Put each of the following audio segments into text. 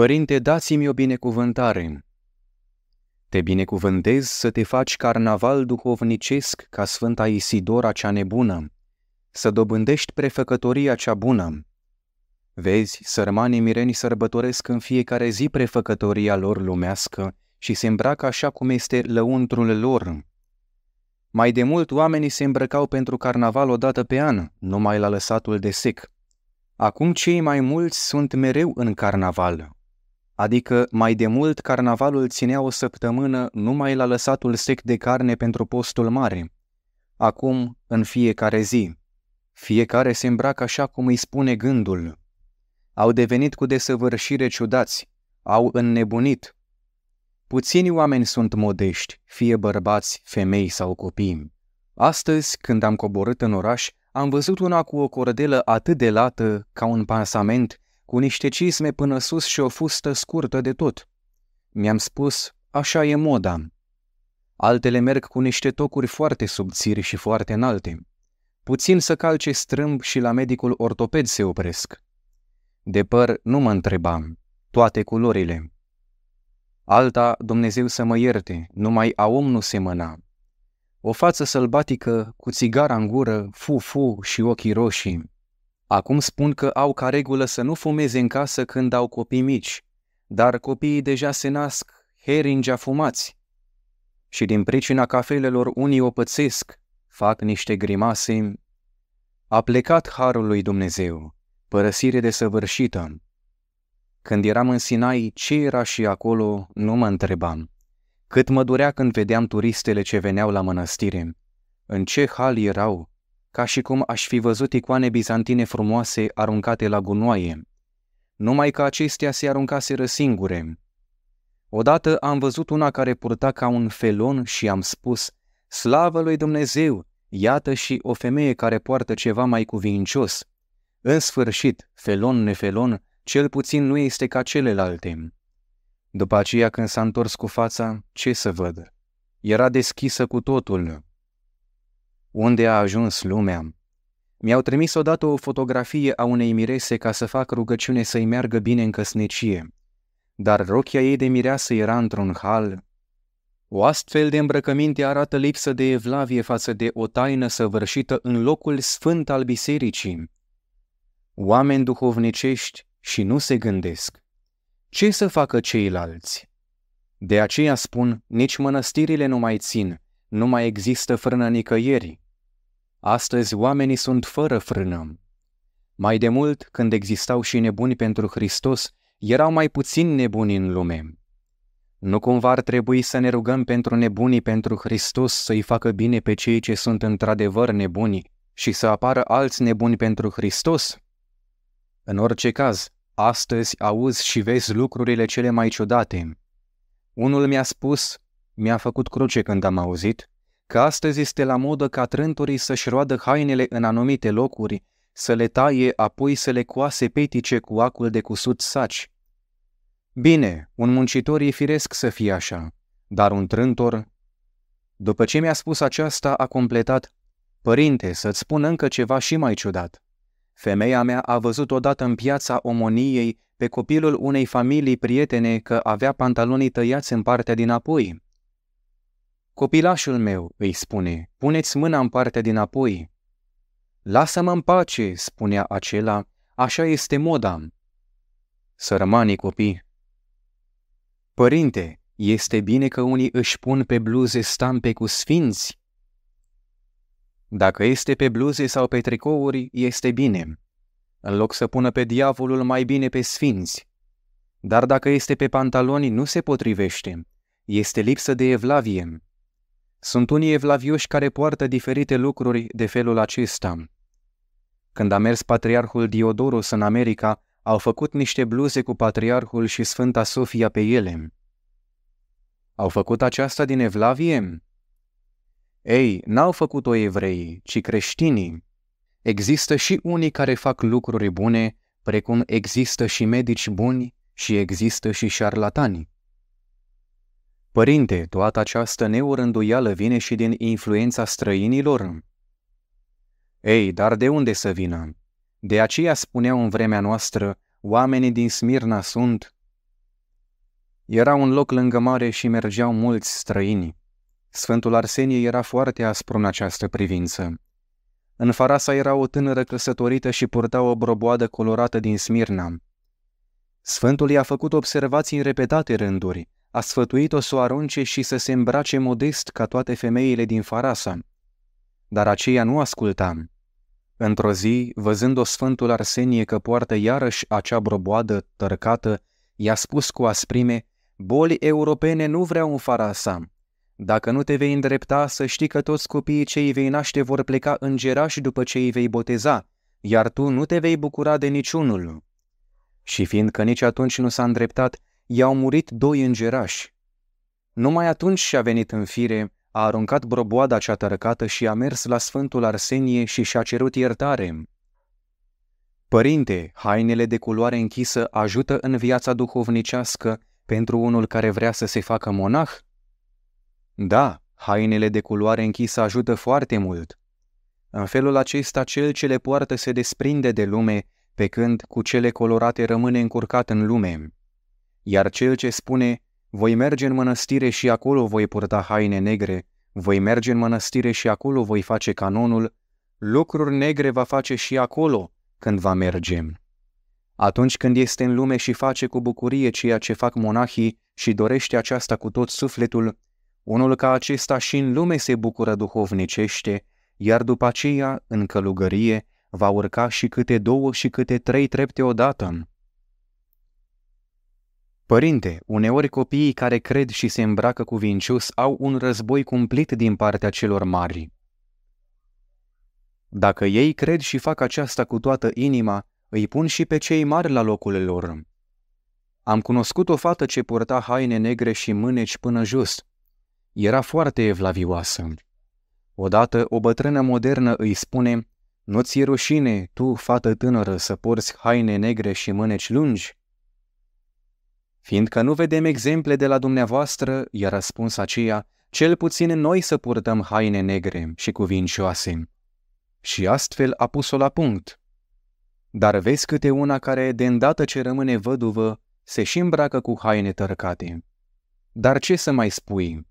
Părinte, dați-mi o binecuvântare. Te binecuvântez să te faci carnaval duhovnicesc ca Sfânta Isidora cea nebună, să dobândești prefăcătoria cea bună. Vezi, sărmanii mireni sărbătoresc în fiecare zi prefăcătoria lor lumească și se îmbracă așa cum este lăuntrul lor. Mai de mult oamenii se îmbrăcau pentru carnaval o dată pe an, numai la lăsatul de sec. Acum cei mai mulți sunt mereu în carnaval, Adică mai de mult carnavalul ținea o săptămână numai la lăsatul sec de carne pentru postul mare. Acum, în fiecare zi. Fiecare se îmbracă așa cum îi spune gândul. Au devenit cu desăvârșire ciudați, au înnebunit. Puțini oameni sunt modești, fie bărbați, femei sau copii. Astăzi, când am coborât în oraș, am văzut una cu o cordelă atât de lată ca un pansament cu niște cisme până sus și o fustă scurtă de tot. Mi-am spus, așa e moda. Altele merg cu niște tocuri foarte subțiri și foarte înalte. Puțin să calce strâmb și la medicul ortoped se opresc. De păr nu mă întrebam, toate culorile. Alta, Dumnezeu să mă ierte, numai a om nu mâna. O față sălbatică, cu țigara în gură, fu-fu și ochii roșii. Acum spun că au ca regulă să nu fumeze în casă când au copii mici, dar copiii deja se nasc heringi afumați. Și din pricina cafelelor unii o pățesc, fac niște grimase. A plecat harul lui Dumnezeu, părăsire săvârșită. Când eram în Sinai, ce era și acolo, nu mă întrebam. Cât mă durea când vedeam turistele ce veneau la mănăstire. În ce hal erau, ca și cum aș fi văzut icoane bizantine frumoase aruncate la gunoaie, numai că acestea se aruncaseră singure. Odată am văzut una care purta ca un felon și am spus, Slavă lui Dumnezeu, iată și o femeie care poartă ceva mai cuvincios. În sfârșit, felon nefelon, cel puțin nu este ca celelalte. După aceea când s-a întors cu fața, ce să văd? Era deschisă cu totul, unde a ajuns lumea? Mi-au trimis odată o fotografie a unei mirese ca să fac rugăciune să-i meargă bine în căsnicie. Dar rochia ei de mireasă era într-un hal. O astfel de îmbrăcăminte arată lipsă de evlavie față de o taină săvârșită în locul sfânt al bisericii. Oameni duhovnicești și nu se gândesc. Ce să facă ceilalți? De aceea spun, nici mănăstirile nu mai țin, nu mai există frână nicăieri, Astăzi oamenii sunt fără frână. Mai de mult, când existau și nebuni pentru Hristos, erau mai puțini nebuni în lume. Nu cumva ar trebui să ne rugăm pentru nebunii pentru Hristos să-i facă bine pe cei ce sunt într-adevăr nebuni și să apară alți nebuni pentru Hristos? În orice caz, astăzi auzi și vezi lucrurile cele mai ciudate. Unul mi-a spus, mi-a făcut cruce când am auzit, că astăzi este la modă ca trânturii să-și roadă hainele în anumite locuri, să le taie, apoi să le coase petice cu acul de cusut saci. Bine, un muncitor e firesc să fie așa, dar un trântor... După ce mi-a spus aceasta, a completat, Părinte, să-ți spun încă ceva și mai ciudat. Femeia mea a văzut odată în piața omoniei pe copilul unei familii prietene că avea pantalonii tăiați în partea din apoi. Copilașul meu, îi spune, puneți mâna în partea dinapoi. Lasă-mă în pace, spunea acela, așa este moda. Sărmanii copii. Părinte, este bine că unii își pun pe bluze stampe cu sfinți? Dacă este pe bluze sau pe tricouri, este bine. În loc să pună pe diavolul, mai bine pe sfinți. Dar dacă este pe pantaloni, nu se potrivește. Este lipsă de evlavie. Sunt unii evlavioși care poartă diferite lucruri de felul acesta. Când a mers patriarhul Diodorus în America, au făcut niște bluze cu patriarhul și Sfânta Sofia pe ele. Au făcut aceasta din evlavie? Ei, n-au făcut-o evreii, ci creștinii. Există și unii care fac lucruri bune, precum există și medici buni și există și șarlatani. Părinte, toată această neorânduială vine și din influența străinilor? Ei, dar de unde să vină? De aceea spuneau în vremea noastră, oamenii din Smirna sunt... Era un loc lângă mare și mergeau mulți străini. Sfântul Arsenie era foarte aspru în această privință. În farasa era o tânără căsătorită și purta o broboadă colorată din Smirna. Sfântul i-a făcut observații în repetate rânduri, a sfătuit-o să o arunce și să se îmbrace modest ca toate femeile din Farasa. Dar aceea nu ascultam. Într-o zi, văzând-o Sfântul Arsenie că poartă iarăși acea broboadă tărcată, i-a spus cu asprime, Boli europene nu vreau în Farasa. Dacă nu te vei îndrepta, să știi că toți copiii cei vei naște vor pleca în după ce îi vei boteza, iar tu nu te vei bucura de niciunul. Și fiindcă nici atunci nu s-a îndreptat, i-au murit doi îngerași. Numai atunci și-a venit în fire, a aruncat broboada cea tărăcată și a mers la Sfântul Arsenie și și-a cerut iertare. Părinte, hainele de culoare închisă ajută în viața duhovnicească pentru unul care vrea să se facă monah? Da, hainele de culoare închisă ajută foarte mult. În felul acesta, cel ce le poartă se desprinde de lume, pe când cu cele colorate rămâne încurcat în lume. Iar cel ce spune, voi merge în mănăstire și acolo voi purta haine negre, voi merge în mănăstire și acolo voi face canonul, lucruri negre va face și acolo când va merge. Atunci când este în lume și face cu bucurie ceea ce fac monahii și dorește aceasta cu tot sufletul, unul ca acesta și în lume se bucură duhovnicește, iar după aceea, în călugărie, va urca și câte două și câte trei trepte odată. Părinte, uneori copiii care cred și se îmbracă cu vincius au un război cumplit din partea celor mari. Dacă ei cred și fac aceasta cu toată inima, îi pun și pe cei mari la locul lor. Am cunoscut o fată ce purta haine negre și mâneci până just. Era foarte evlavioasă. Odată, o bătrână modernă îi spune, Nu ți rușine, tu, fată tânără, să porți haine negre și mâneci lungi?" Fiindcă nu vedem exemple de la dumneavoastră, i-a răspuns aceea, cel puțin noi să purtăm haine negre și cuvincioase. Și astfel a pus-o la punct. Dar vezi câte una care, de îndată ce rămâne văduvă, se și îmbracă cu haine tărcate. Dar ce să mai spui?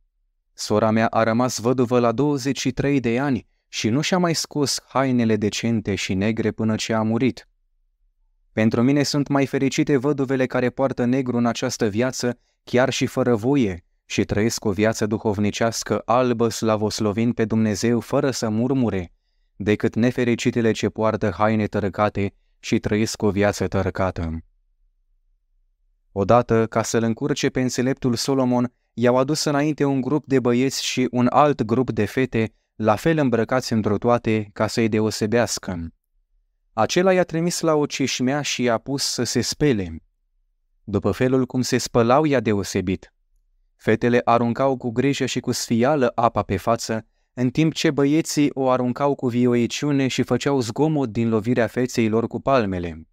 Sora mea a rămas văduvă la 23 de ani și nu și-a mai scos hainele decente și negre până ce a murit. Pentru mine sunt mai fericite văduvele care poartă negru în această viață, chiar și fără voie, și trăiesc o viață duhovnicească albă slavoslovin pe Dumnezeu fără să murmure, decât nefericitele ce poartă haine tărăcate și trăiesc o viață tărăcată. Odată, ca să-l încurce pe înțeleptul Solomon, i-au adus înainte un grup de băieți și un alt grup de fete, la fel îmbrăcați într toate, ca să-i deosebească. Acela i-a trimis la o ceșmea și i-a pus să se spele. După felul cum se spălau i-a deosebit. Fetele aruncau cu grijă și cu sfială apa pe față, în timp ce băieții o aruncau cu vioiciune și făceau zgomot din lovirea feței lor cu palmele.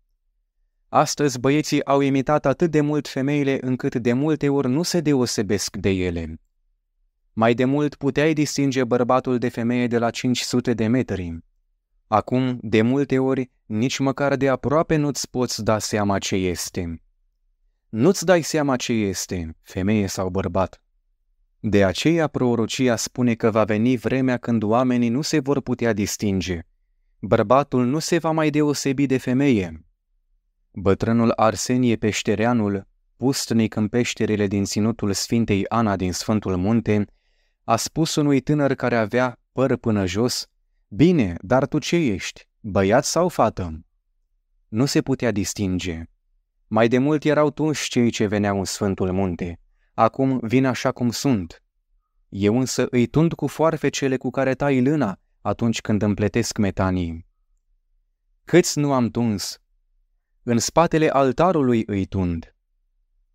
Astăzi băieții au imitat atât de mult femeile încât de multe ori nu se deosebesc de ele. Mai de mult puteai distinge bărbatul de femeie de la 500 de metri. Acum, de multe ori, nici măcar de aproape nu-ți poți da seama ce este. Nu-ți dai seama ce este, femeie sau bărbat. De aceea prorocia spune că va veni vremea când oamenii nu se vor putea distinge. Bărbatul nu se va mai deosebi de femeie. Bătrânul Arsenie Peștereanul, pustnic în peșterile din ținutul Sfintei Ana din Sfântul Munte, a spus unui tânăr care avea păr până jos Bine, dar tu ce ești, băiat sau fată? Nu se putea distinge. Mai de mult erau tunși cei ce veneau în Sfântul Munte. Acum vin așa cum sunt. Eu însă îi tund cu foarfecele cu care tai lâna atunci când împletesc metanii. Câți nu am tuns? În spatele altarului îi tund.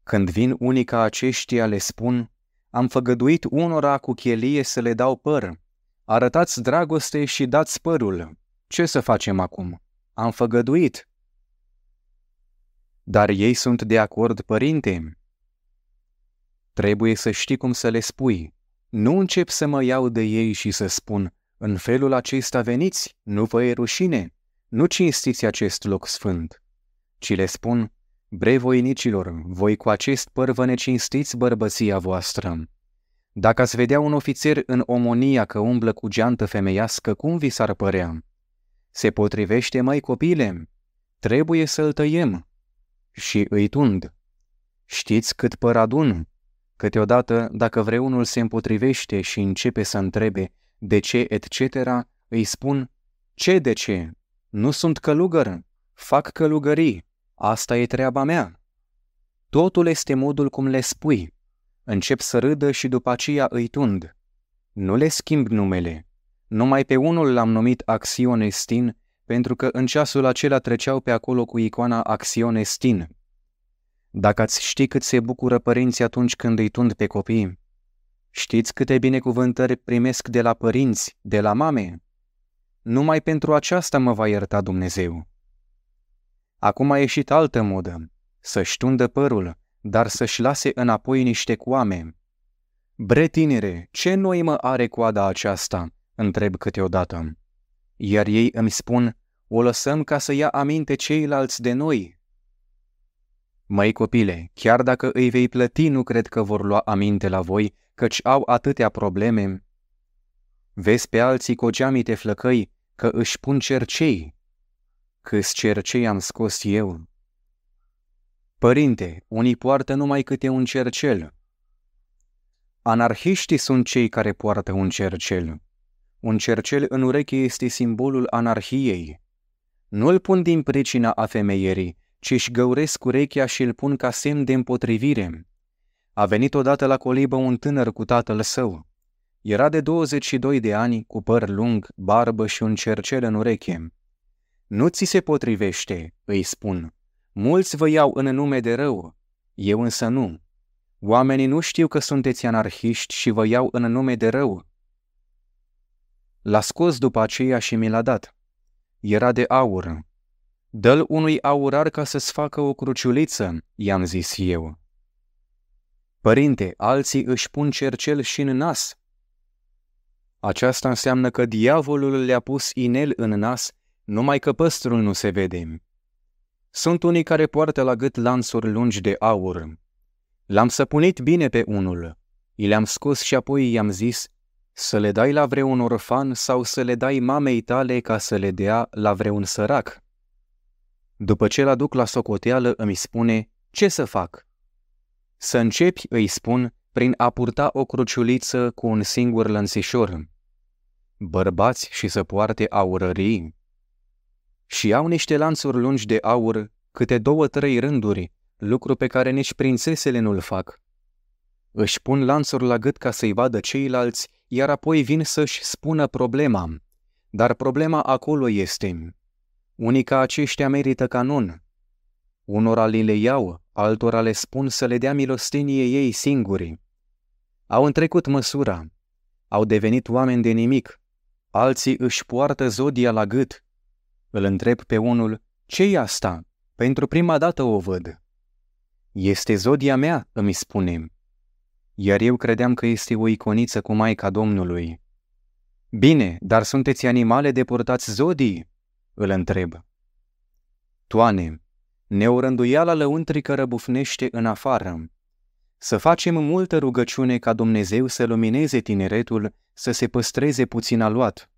Când vin unii ca aceștia, le spun, am făgăduit unora cu chelie să le dau păr, Arătați dragoste și dați părul. Ce să facem acum? Am făgăduit. Dar ei sunt de acord, părinte. Trebuie să știi cum să le spui. Nu încep să mă iau de ei și să spun, în felul acesta veniți, nu vă e rușine, nu cinstiți acest loc sfânt. Ci le spun, brevoinicilor, voi cu acest păr vă necinstiți bărbăția voastră. Dacă ați vedea un ofițer în omonia că umblă cu geantă femeiască, cum vi s-ar părea? Se potrivește, mai copile? Trebuie să-l tăiem. Și îi tund. Știți cât păr adun? Câteodată, dacă vreunul se împotrivește și începe să întrebe de ce, etc., îi spun, ce de ce? Nu sunt călugăr, fac călugării, asta e treaba mea. Totul este modul cum le spui, Încep să râdă și după aceea îi tund. Nu le schimb numele. Numai pe unul l-am numit Axionestin, pentru că în ceasul acela treceau pe acolo cu icoana Axionestin. Dacă ați ști cât se bucură părinții atunci când îi tund pe copii, știți câte binecuvântări primesc de la părinți, de la mame? Numai pentru aceasta mă va ierta Dumnezeu. Acum a ieșit altă modă, să-și tundă părul, dar să-și lase înapoi niște coame. Bre tinere, ce noimă are coada aceasta?" întreb câteodată. Iar ei îmi spun, o lăsăm ca să ia aminte ceilalți de noi. Măi copile, chiar dacă îi vei plăti, nu cred că vor lua aminte la voi, căci au atâtea probleme. Vezi pe alții cogeamite flăcăi că își pun cercei. Câți cercei am scos eu? Părinte, unii poartă numai câte un cercel. Anarhiștii sunt cei care poartă un cercel. Un cercel în ureche este simbolul anarhiei. Nu-l pun din pricina femeierii, ci își găuresc urechea și îl pun ca semn de împotrivire. A venit odată la colibă un tânăr cu tatăl său. Era de 22 de ani, cu păr lung, barbă și un cercel în ureche. Nu ți se potrivește, îi spun. Mulți vă iau în nume de rău, eu însă nu. Oamenii nu știu că sunteți anarhiști și vă iau în nume de rău. L-a scos după aceea și mi l-a dat. Era de aur. Dă-l unui aurar ca să-ți facă o cruciuliță, i-am zis eu. Părinte, alții își pun cercel și în nas. Aceasta înseamnă că diavolul le-a pus inel în nas, numai că păstrul nu se vede. Sunt unii care poartă la gât lansuri lungi de aur. L-am săpunit bine pe unul. I le-am scos și apoi i-am zis să le dai la vreun orfan sau să le dai mamei tale ca să le dea la vreun sărac. După ce l-aduc la socoteală îmi spune, ce să fac? Să începi, îi spun, prin a purta o cruciuliță cu un singur lănțișor. Bărbați și să poarte aurării, și au niște lanțuri lungi de aur, câte două-trei rânduri, lucru pe care nici prințesele nu-l fac. Își pun lanțuri la gât ca să-i vadă ceilalți, iar apoi vin să-și spună problema. Dar problema acolo este. Unii ca aceștia merită canon. Unora li le iau, altora le spun să le dea milostenie ei singuri. Au întrecut măsura. Au devenit oameni de nimic. Alții își poartă zodia la gât, îl întreb pe unul, ce e asta? Pentru prima dată o văd. Este zodia mea, îmi spune. Iar eu credeam că este o iconiță cu Maica Domnului. Bine, dar sunteți animale de purtați zodii? Îl întreb. Toane, neorânduiala lăuntrică răbufnește în afară. Să facem multă rugăciune ca Dumnezeu să lumineze tineretul să se păstreze puțin aluat,